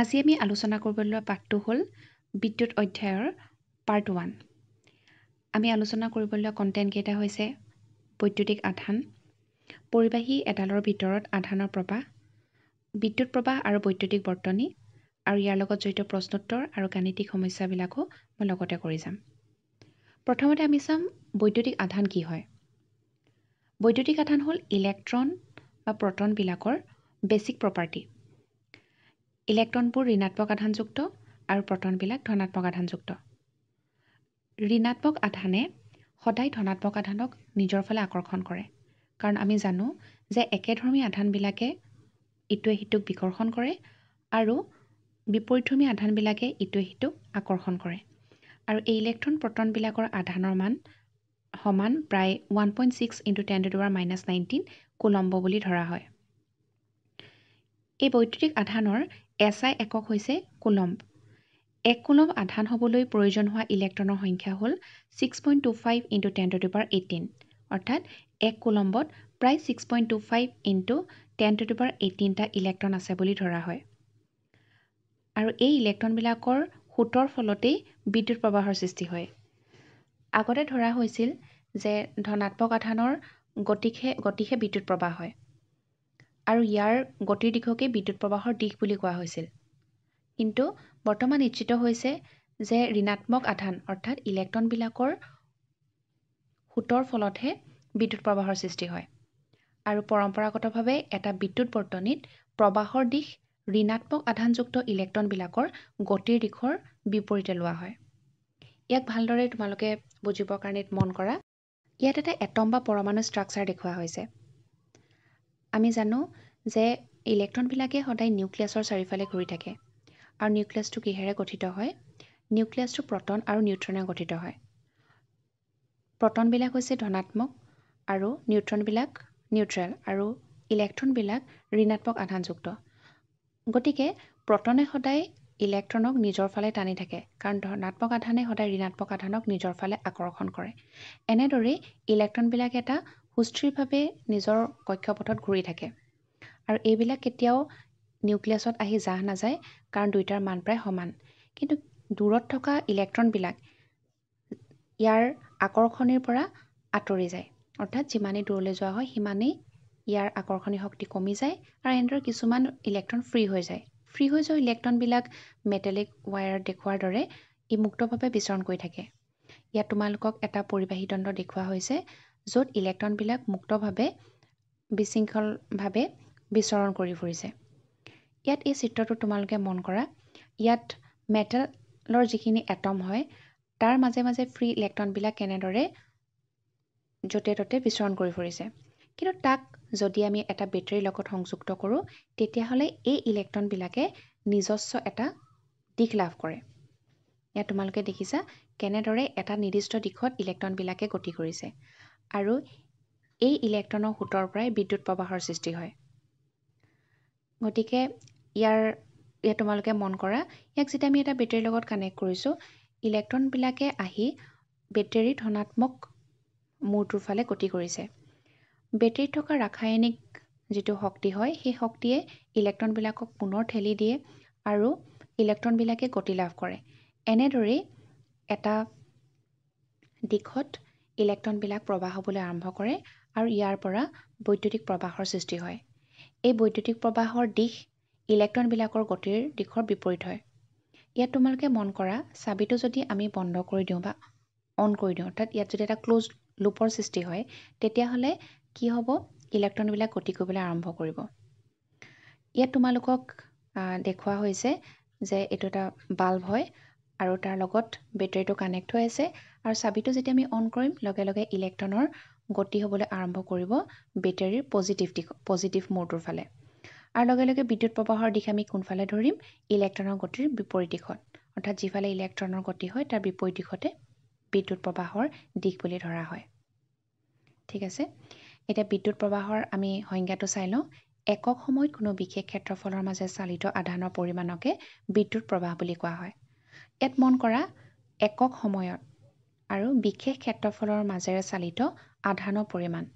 আজি আমি আলোচনা কৰিবলৈ লোৱা পাঠটো হ'ল বিদ্যুৎ অধ্যায়ৰ পাৰ্ট ওৱান আমি আলোচনা কৰিবলৈ লোৱা কণ্টেণ্টকেইটা হৈছে বৈদ্যুতিক আধান পৰিবাহী এডালৰ ভিতৰত আধানৰ প্ৰবাহ বিদ্যুৎ প্ৰবাহ আৰু বৈদ্যুতিক বৰ্তনী আৰু ইয়াৰ লগত জড়িত প্ৰশ্নোত্তৰ আৰু গাণিতিক সমস্যাবিলাকো মই লগতে কৰি যাম প্ৰথমতে আমি চাম বৈদ্যুতিক আধান কি হয় বৈদ্যুতিক আধান হ'ল ইলেক্ট্ৰন বা প্ৰটনবিলাকৰ বেছিক প্ৰপাৰ্টি ইলেক্ট্ৰনবোৰ ঋণাত্মক আধানযুক্ত আৰু প্ৰটনবিলাক ধনাত্মক আধানযুক্ত ঋণাত্মক আধানে সদায় ধনাত্মক আধানক নিজৰ ফালে আকৰ্ষণ কৰে কাৰণ আমি জানো যে একেধৰ্মী আধানবিলাকে ইটোৱে সিটোক বিকৰ্ষণ কৰে আৰু বিপৰীতধৰ্মী আধানবিলাকে ইটোৱে সিটোক আকৰ্ষণ কৰে আৰু এই ইলেক্ট্ৰন প্ৰটনবিলাকৰ আধানৰ মান সমান প্ৰায় one point six into ten to the minus nineteen coulomb বুলি ধৰা হয় এই বৈদ্যুতিক আধানৰ এছআই একক হৈছে কুলম্ব এক কুলম্ব আধান হ'বলৈ প্ৰয়োজন হোৱা ইলেক্ট্ৰনৰ সংখ্যা হ'ল six point two five into ten to eighteen অৰ্থাৎ এক কুলম্বত প্ৰায় six point two five into ten to to এইটিনটা ইলেক্ট্ৰন আছে বুলি ধৰা হয় আৰু এই ইলেক্ট্ৰনবিলাকৰ সোঁতৰ ফলতেই বিদ্যুৎ প্ৰৱাহৰ সৃষ্টি হয় আগতে ধৰা হৈছিল যে ধনাত্মক আধানৰ গতিশে গতিশে বিদ্যুৎ প্ৰৱাহ হয় আৰু ইয়াৰ গতিৰ দিশকেই বিদ্যুৎ প্ৰৱাহৰ দিশ বুলি কোৱা হৈছিল কিন্তু বৰ্তমান নিশ্চিত হৈছে যে ঋণাত্মক আধান অৰ্থাৎ ইলেক্ট্ৰনবিলাকৰ সোঁতৰ ফলতহে বিদ্যুৎ প্ৰৱাহৰ সৃষ্টি হয় আৰু পৰম্পৰাগতভাৱে এটা বিদ্যুৎ বৰ্তনীত প্ৰৱাহৰ দিশ ঋণাত্মক আধানযুক্ত ইলেক্ট্ৰনবিলাকৰ গতিৰ দিশৰ বিপৰীতে লোৱা হয় ইয়াক ভালদৰে তোমালোকে বুজিবৰ কাৰণে মন কৰা ইয়াত এটা এটম বা পৰমাণু ষ্ট্ৰাকচাৰ দেখুওৱা হৈছে আমি জানো যে ইলেক্ট্ৰনবিলাকে সদায় নিউক্লিয়াছৰ চাৰিওফালে ঘূৰি থাকে আৰু নিউক্লিয়াছটো কিহেৰে গঠিত হয় নিউক্লিয়াছটো প্ৰটন আৰু নিউট্ৰনে গঠিত হয় প্ৰটনবিলাক হৈছে ধনাত্মক আৰু নিউট্ৰনবিলাক নিউট্ৰেল আৰু ইলেক্ট্ৰনবিলাক ঋণাত্মক আধানযুক্ত গতিকে প্ৰটনে সদায় ইলেক্ট্ৰনক নিজৰ ফালে টানি থাকে কাৰণ ধনাত্মক আধানে সদায় ঋণাত্মক আধানক নিজৰ ফালে আকৰ্ষণ কৰে এনেদৰেই ইলেক্ট্ৰনবিলাক এটা সুস্থিৰভাৱে নিজৰ কক্ষপথত ঘূৰি থাকে আৰু এইবিলাক কেতিয়াও নিউক্লিয়াছত আহি জাহ নাযায় কাৰণ দুয়োটাৰ মান প্ৰায় সমান কিন্তু দূৰত থকা ইলেক্ট্ৰনবিলাক ইয়াৰ আকৰ্ষণীৰ পৰা আঁতৰি যায় অৰ্থাৎ যিমানেই দূৰলৈ যোৱা হয় সিমানেই ইয়াৰ আকৰ্ষণী শক্তি কমি যায় আৰু এনেদৰে কিছুমান ইলেক্ট্ৰন ফ্ৰী হৈ যায় ফ্ৰী হৈ যোৱা ইলেক্ট্ৰনবিলাক মেটেলিক ৱায়াৰত দেখুওৱাৰ দৰে ই মুক্তভাৱে বিচৰণ কৰি থাকে ইয়াত তোমালোকক এটা পৰিবাহী দণ্ড দেখুওৱা হৈছে য'ত ইলেক্ট্ৰনবিলাক মুক্তভাৱে বিশৃংখলভাৱে বিচৰণ কৰি ফুৰিছে ইয়াত এই চিত্ৰটো তোমালোকে মন কৰা ইয়াত মেটেলৰ যিখিনি এটম হয় তাৰ মাজে মাজে ফ্ৰী ইলেক্ট্ৰনবিলাক কেনেদৰে য'তে ত'তে বিচৰণ কৰি ফুৰিছে কিন্তু তাক যদি আমি এটা বেটেৰীৰ লগত সংযুক্ত কৰোঁ তেতিয়াহ'লে এই ইলেক্ট্ৰনবিলাকে নিজস্ব এটা দিশ লাভ কৰে ইয়াত তোমালোকে দেখিছা কেনেদৰে এটা নিৰ্দিষ্ট দিশত ইলেক্ট্ৰনবিলাকে গতি কৰিছে আৰু এই ইলেক্ট্ৰনৰ সোঁতৰ পৰাই বিদ্যুৎ প্ৰৱাহৰ সৃষ্টি হয় গতিকে ইয়াৰ ইয়াত তোমালোকে মন কৰা ইয়াক যেতিয়া আমি এটা বেটেৰীৰ লগত কানেক্ট কৰিছোঁ ইলেক্ট্ৰনবিলাকে আহি বেটেৰী ধনাত্মক মূৰটোৰ ফালে গতি কৰিছে বেটেৰীত থকা ৰাসায়নিক যিটো শক্তি হয় সেই শক্তিয়ে ইলেক্ট্ৰনবিলাকক পুনৰ ঠেলি দিয়ে আৰু ইলেক্ট্ৰনবিলাকে গতি লাভ কৰে এনেদৰেই এটা দিশত ইলেক্ট্ৰনবিলাক প্ৰৱাহ হ'বলৈ আৰম্ভ কৰে আৰু ইয়াৰ পৰা বৈদ্যুতিক প্ৰৱাহৰ সৃষ্টি হয় এই বৈদ্যুতিক প্ৰৱাহৰ দিশ ইলেক্ট্ৰনবিলাকৰ গতিৰ দিশৰ বিপৰীত হয় ইয়াত তোমালোকে মন কৰা চাবিটো যদি আমি বন্ধ কৰি দিওঁ বা অন কৰি দিওঁ অৰ্থাৎ ইয়াত যদি এটা ক্ল'জ লুপৰ সৃষ্টি হয় তেতিয়াহ'লে কি হ'ব ইলেক্ট্ৰনবিলাক গতি কৰিবলৈ আৰম্ভ কৰিব ইয়াত তোমালোকক দেখুওৱা হৈছে যে এইটো এটা বাল্ব হয় আৰু তাৰ লগত বেটেৰীটো কানেক্ট হৈ আছে আৰু চাবিটো যেতিয়া আমি অন কৰিম লগে লগে ইলেক্ট্ৰনৰ গতি হ'বলৈ আৰম্ভ কৰিব বেটেৰীৰ পজিটিভ দিশ পজিটিভ মোডটোৰ ফালে আৰু লগে লগে বিদ্যুৎ প্ৰৱাহৰ দিশ আমি কোনফালে ধৰিম ইলেক্ট্ৰনৰ গতিৰ বিপৰীত দিশত অৰ্থাৎ যিফালে ইলেক্ট্ৰনৰ গতি হয় তাৰ বিপৰীত দিশতে বিদ্যুৎ প্ৰৱাহৰ দিশ বুলি ধৰা হয় ঠিক আছে এতিয়া বিদ্যুৎ প্ৰৱাহৰ আমি সংজ্ঞাটো চাই লওঁ একক সময়ত কোনো বিশেষ ক্ষেত্ৰফলৰ মাজে চালিত আধানৰ পৰিমাণকে বিদ্যুৎ প্ৰৱাহ বুলি কোৱা হয় এক মন কৰা একক সময়ত আৰু বিশেষ ক্ষেত্ৰফলৰ মাজেৰে চালিত আধানৰ পৰিমাণ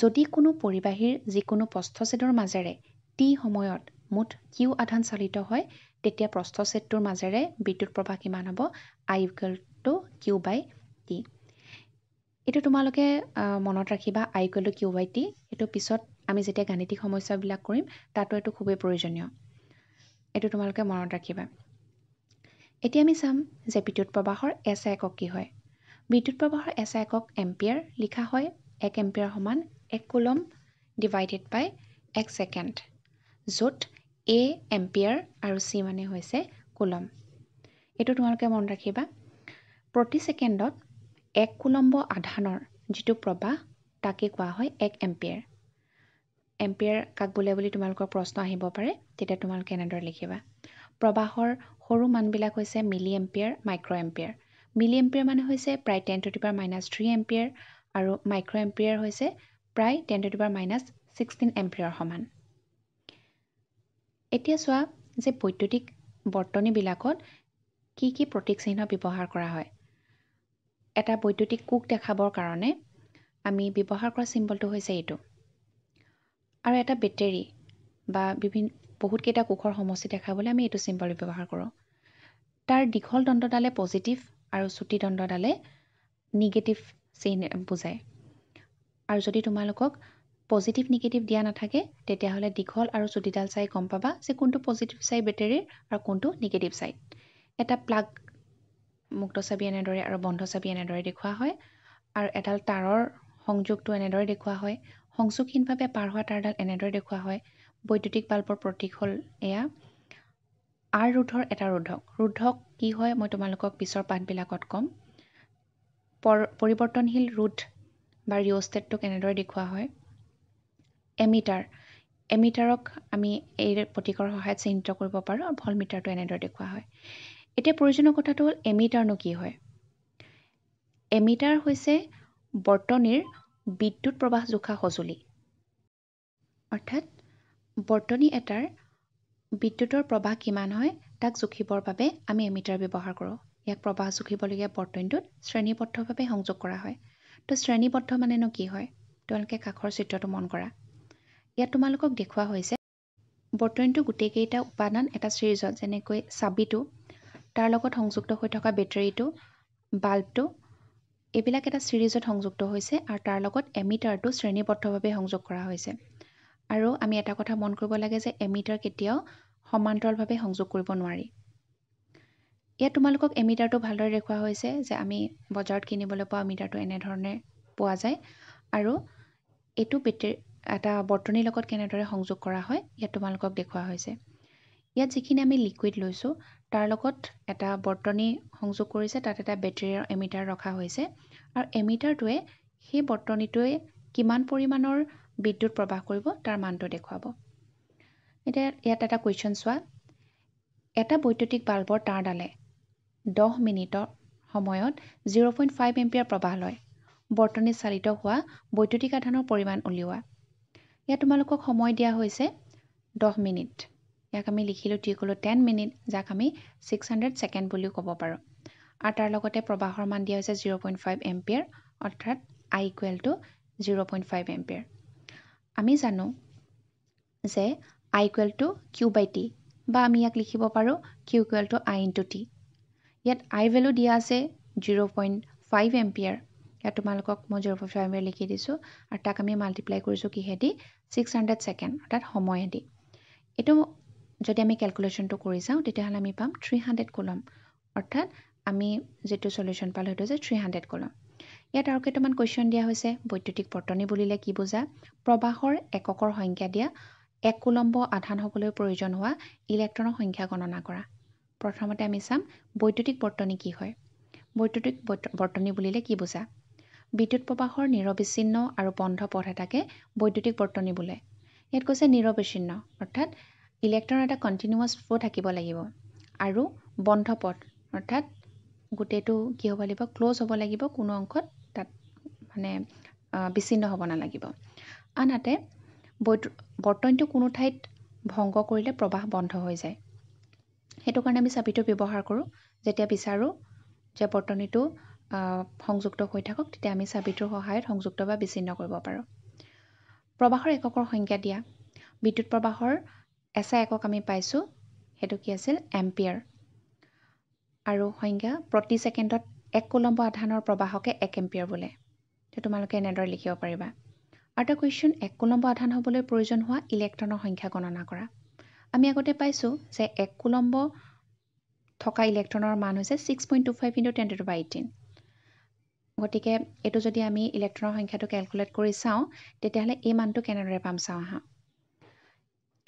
যদি কোনো পৰিবাহীৰ যিকোনো প্ৰস্থছেদৰ মাজেৰে টি সময়ত মুঠ কিউ আধান চালিত হয় তেতিয়া প্ৰস্থছেদটোৰ মাজেৰে বিদ্যুৎ প্ৰৱাহ কিমান হ'ব I equal to Q by T এইটো তোমালোকে মনত ৰাখিবা I equal to Q by T এইটো পিছত আমি যেতিয়া গাণিতিক সমস্যাবিলাক কৰিম তাতো এইটো খুবেই প্ৰয়োজনীয় এইটো তোমালোকে মনত ৰাখিবা এতিয়া আমি চাম যে বিদ্যুৎ প্ৰৱাহৰ এছ আই একক কি হয় বিদ্যুৎ প্ৰৱাহৰ এছ আই একক এম্পিয়াৰ লিখা হয় এক এম্পিয়াৰ সমান এক কুলম ডিভাইডেড বাই এক ছেকেণ্ড য'ত এ এম্পিয়াৰ আৰু চি মানে হৈছে কুলম এইটো তোমালোকে মনত ৰাখিবা প্ৰতি ছেকেণ্ডত এক কুলম্ব আধানৰ যিটো প্ৰৱাহ তাকে কোৱা হয় এক এম্পিয়াৰ এম্পিয়াৰ কাক বোলে বুলি তোমালোকৰ প্ৰশ্ন আহিব পাৰে তেতিয়া তোমালোকে এনেদৰে লিখিবা প্ৰবাহৰ সৰু মানবিলাক হৈছে milliampere microampere milliampere মানে হৈছে প্ৰায় ten to the power minus three ampere আৰু মাইক্ৰ' এম্পিয়াৰ হৈছে প্ৰায় ten to the power minus sixteen ampere সমান এতিয়া চোৱা যে বৈদ্যুতিক বৰ্তনীবিলাকত কি কি প্ৰতীক চিহ্ন ব্যৱহাৰ কৰা হয় এটা বৈদ্যুতিক কোক দেখাবৰ কাৰণে আমি ব্যৱহাৰ কৰা চিম্বলটো হৈছে এইটো আৰু এটা বেটেৰী বা বিভিন্ন বহুতকেইটা কোষৰ সমষ্টি দেখাবলৈ আমি এইটো চিম্পল ব্যৱহাৰ কৰোঁ তাৰ দীঘল দণ্ডডালে পজিটিভ আৰু চুটি দণ্ডডালে নিগেটিভ চিন বুজায় আৰু যদি তোমালোকক পজিটিভ নিগেটিভ দিয়া নাথাকে তেতিয়াহ'লে দীঘল আৰু চুটিডাল চাই গম পাবা যে কোনটো পজিটিভ চাই বেটেৰীৰ আৰু কোনটো নিগেটিভ চাইড এটা প্লাগ মুক্ত চাবি এনেদৰে আৰু বন্ধ চাবি এনেদৰে দেখুওৱা হয় আৰু এডাল তাঁৰৰ সংযোগটো এনেদৰে দেখুওৱা হয় সংযোগহীনভাৱে পাৰ হোৱা তাঁৰডাল এনেদৰে দেখুওৱা হয় বৈদ্যুতিক বাল্বৰ প্ৰতীক হ'ল এয়া আৰ ৰোধৰ এটা ৰোধক ৰোধক কি হয় মই তোমালোকক পিছৰ পাঠবিলাকত ক'ম পৰ পৰিৱৰ্তনশীল ৰোধ বা ৰিঅ'ষ্টেটটো কেনেদৰে দেখুওৱা হয় এমিটাৰ এমিটাৰক আমি এই প্ৰতীকৰ সহায়ত চিহ্নিত কৰিব পাৰোঁ আৰু মিটাৰটো এনেদৰে দেখুওৱা হয় এতিয়া প্ৰয়োজনীয় কথাটো হ'ল এমিটাৰনো কি হয় এমিটাৰ হৈছে বৰ্তনীৰ বিদ্যুৎ প্ৰৱাহ জোখা সঁজুলি অৰ্থাৎ বৰ্তনী এটাৰ বিদ্যুতৰ প্ৰৱাহ কিমান হয় তাক জুখিবৰ বাবে আমি এমিটাৰ ব্যৱহাৰ কৰোঁ ইয়াক প্ৰৱাহ জুখিবলগীয়া বৰ্তনটোত শ্ৰেণীবদ্ধভাৱে সংযোগ কৰা হয় তো শ্ৰেণীবদ্ধ মানেনো কি হয় তোমালোকে কাষৰ চিত্ৰটো মন কৰা ইয়াত তোমালোকক দেখুওৱা হৈছে বৰ্তনীটো গোটেইকেইটা উপাদান এটা ছিৰিজত যেনেকৈ চাবিটো তাৰ লগত সংযুক্ত হৈ থকা বেটেৰীটো বাল্বটো এইবিলাক এটা ছিৰিজত সংযুক্ত হৈছে আৰু তাৰ লগত এমিটাৰটো শ্ৰেণীবদ্ধভাৱে সংযোগ কৰা হৈছে আৰু আমি এটা কথা মন কৰিব লাগে যে এমিটাৰ কেতিয়াও সমান্তৰালভাৱে সংযোগ কৰিব নোৱাৰি ইয়াত তোমালোকক এমিটাৰটো ভালদৰে দেখুওৱা হৈছে যে আমি বজাৰত কিনিবলৈ পোৱা মিটাৰটো এনেধৰণে পোৱা যায় আৰু এইটো বেটেৰী এটা বৰ্তনীৰ লগত কেনেদৰে সংযোগ কৰা হয় ইয়াত তোমালোকক দেখুওৱা হৈছে ইয়াত যিখিনি আমি লিকুইড লৈছোঁ তাৰ লগত এটা বৰ্তনী সংযোগ কৰিছে তাত এটা বেটেৰী এমিটাৰ ৰখা হৈছে আৰু এমিটাৰটোৱে সেই বৰ্তনীটোৱে কিমান পৰিমাণৰ বিদ্যুৎ প্ৰৱাহ কৰিব তাৰ মানটো দেখুৱাব এতিয়া ইয়াত এটা কুৱেশ্যন চোৱা এটা বৈদ্যুতিক বাল্বৰ তাঁৰডালে দহ মিনিটৰ সময়ত জিৰ' পইণ্ট ফাইভ এম্পিয়াৰ প্ৰৱাহ লয় বৰ্তনী চালিত হোৱা বৈদ্যুতিক আধানৰ পৰিমাণ উলিওৱা ইয়াত তোমালোকক সময় দিয়া হৈছে দহ মিনিট ইয়াক আমি লিখিলোঁ টি ক'লোঁ টেন মিনিট যাক আমি ছিক্স হাণ্ড্ৰেড ছেকেণ্ড বুলিও ক'ব পাৰোঁ আৰু তাৰ লগতে প্ৰৱাহৰ মান দিয়া হৈছে জিৰ' পইণ্ট ফাইভ এম্পিয়াৰ অৰ্থাৎ I equal to zero' point five ampere আমি জানো যে I equal to Q by T বা আমি ইয়াক লিখিব পাৰোঁ Q equal to I into T ইয়াত আই ভেলু দিয়া আছে জিৰ' পইণ্ট ফাইভ এম্পিয়াৰ ইয়াত তোমালোকক মই জিৰ' পইণ্ট ফাইভ এম্পিয়াৰ লিখি দিছোঁ আৰু তাক আমি মাল্টিপ্লাই কৰিছোঁ কিহেদি ছিক্স হাণ্ড্ৰেড ছেকেণ্ড অৰ্থাৎ সময়েদি এইটো যদি আমি কেলকুলেশ্যনটো কৰি যাওঁ তেতিয়াহ'লে আমি পাম থ্ৰী হাণ্ড্ৰেড কলম অৰ্থাৎ আমি যিটো চলিউশ্যন পালোঁ সেইটো হৈছে থ্ৰী হাণ্ড্ৰেড কলম ইয়াত আৰু কেইটামান কুৱেশ্যন দিয়া হৈছে বৈদ্যুতিক বৰ্তনী বুলিলে কি বুজা প্ৰবাহৰ এককৰ সংখ্যা দিয়া এক কুলম্ব আধান হ'বলৈ প্ৰয়োজন হোৱা ইলেক্ট্ৰনৰ সংখ্যা গণনা কৰা প্ৰথমতে আমি চাম বৈদ্যুতিক বৰ্তনী কি হয় বৈদ্যুতিক বৰ্তনী বুলিলে কি বুজা বিদ্যুৎ প্ৰবাহৰ নিৰবিচ্ছিন্ন আৰু বন্ধ পথ এটাকে বৈদ্যুতিক বৰ্তনী বোলে ইয়াত কৈছে নিৰবিচ্ছিন্ন অৰ্থাৎ ইলেক্ট্ৰন এটা কণ্টিনিউৱাছ ফ্ল' থাকিব লাগিব আৰু বন্ধ পথ অৰ্থাৎ গোটেইটো কি হ'ব লাগিব ক্ল'জ হ'ব লাগিব কোনো অংশত মানে বিচ্ছিন্ন হ'ব নালাগিব আনহাতে বৰ্তনীটো কোনো ঠাইত ভংগ কৰিলে প্ৰবাহ বন্ধ হৈ যায় সেইটো কাৰণে আমি চাবিটো ব্যৱহাৰ কৰোঁ যেতিয়া বিচাৰোঁ যে বৰ্তনীটো সংযুক্ত হৈ থাকক তেতিয়া আমি চাবিটোৰ সহায়ত সংযুক্ত বা বিচ্ছিন্ন কৰিব পাৰোঁ প্ৰবাহৰ এককৰ সংজ্ঞা দিয়া বিদ্যুৎ প্ৰবাহৰ এচা একক আমি পাইছোঁ সেইটো কি আছিল এম্পিয়াৰ আৰু সংজ্ঞা প্ৰতি ছেকেণ্ডত এক কুলম্ব আধানৰ প্ৰবাহকে এক এম্পিয়াৰ বোলে যে তোমালোকে এনেদৰে লিখিব পাৰিবা আৰু এটা কুৱেশ্যন এক কুলম্ব আধান হ'বলৈ প্ৰয়োজন হোৱা ইলেক্ট্ৰনৰ সংখ্যা গণনা কৰা আমি আগতে পাইছোঁ যে এক কুলম্ব থকা ইলেক্ট্ৰনৰ মান হৈছে six point two five into ten to by eighteen গতিকে এইটো যদি আমি ইলেক্ট্ৰনৰ সংখ্যাটো কেলকুলেট কৰি চাওঁ তেতিয়াহ'লে এই মানটো কেনেদৰে পাম চাওঁ আহা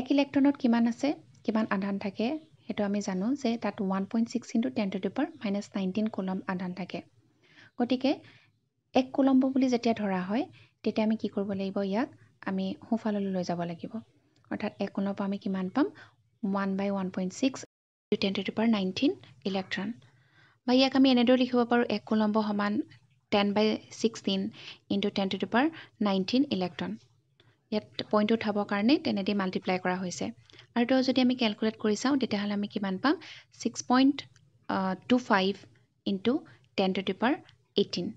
এক ইলেক্ট্ৰনত কিমান আছে কিমান আধান থাকে সেইটো আমি জানো যে তাত one point six into ten to to power minus nineteen coulomb আধান থাকে গতিকে এক কুলম্ব বুলি যেতিয়া ধৰা হয় তেতিয়া আমি কি কৰিব লাগিব ইয়াক আমি সোঁফাললৈ লৈ যাব লাগিব অৰ্থাৎ এক কুলম্ব আমি কিমান পাম one by one point six to ten to to power nineteen electron বা ইয়াক আমি এনেদৰে লিখিব পাৰোঁ এক কুলম্ব সমান ten by sixteen into ten to to power nineteen electron ইয়াত পইণ্টটো উঠাবৰ কাৰণে তেনেদি মাল্টিপ্লাই কৰা হৈছে আৰু তেওঁ যদি আমি কেলকুলেট কৰি চাওঁ তেতিয়াহ'লে আমি কিমান পাম six point two five into ten to to power eighteen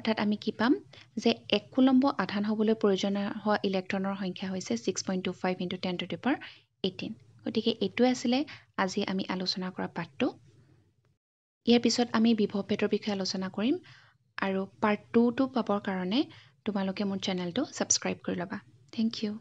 অৰ্থাৎ আমি কি পাম যে এক কুলম্ব আধান হ'বলৈ প্ৰয়োজন হোৱা ইলেক্ট্ৰনৰ সংখ্যা হৈছে six point two five into ten to to power eighteen গতিকে এইটোৱে আছিলে আজি আমি আলোচনা কৰা পাৰ্টটো ইয়াৰ পিছত আমি বিভৱ পেটৰ বিষয়ে আলোচনা কৰিম আৰু পাৰ্ট টুটো পাবৰ কাৰণে তোমালোকে মোৰ চেনেলটো ছাবস্ক্ৰাইব কৰি ল'বা থেংক ইউ